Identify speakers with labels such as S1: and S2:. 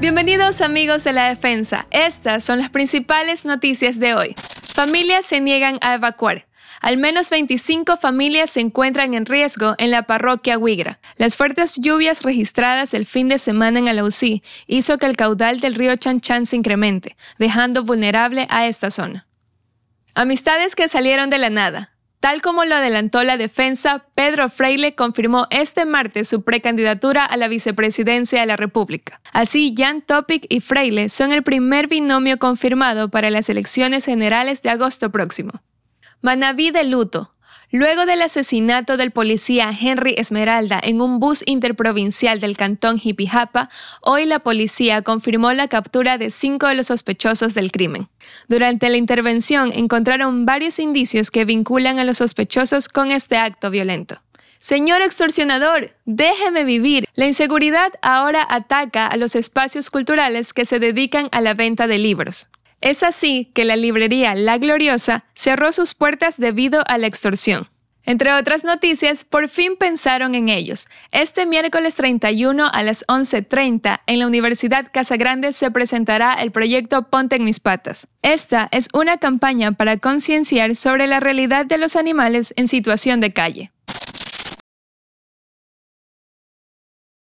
S1: Bienvenidos amigos de la defensa. Estas son las principales noticias de hoy. Familias se niegan a evacuar. Al menos 25 familias se encuentran en riesgo en la parroquia Huigra. Las fuertes lluvias registradas el fin de semana en Alausí hizo que el caudal del río Chanchan se incremente, dejando vulnerable a esta zona. Amistades que salieron de la nada. Tal como lo adelantó la defensa, Pedro Freile confirmó este martes su precandidatura a la vicepresidencia de la República. Así, Jan Topic y Freile son el primer binomio confirmado para las elecciones generales de agosto próximo. Manaví de luto, Luego del asesinato del policía Henry Esmeralda en un bus interprovincial del cantón Jipijapa, hoy la policía confirmó la captura de cinco de los sospechosos del crimen. Durante la intervención encontraron varios indicios que vinculan a los sospechosos con este acto violento. Señor extorsionador, déjeme vivir. La inseguridad ahora ataca a los espacios culturales que se dedican a la venta de libros. Es así que la librería La Gloriosa cerró sus puertas debido a la extorsión. Entre otras noticias, por fin pensaron en ellos. Este miércoles 31 a las 11.30 en la Universidad Casa Grande se presentará el proyecto Ponte en mis patas. Esta es una campaña para concienciar sobre la realidad de los animales en situación de calle.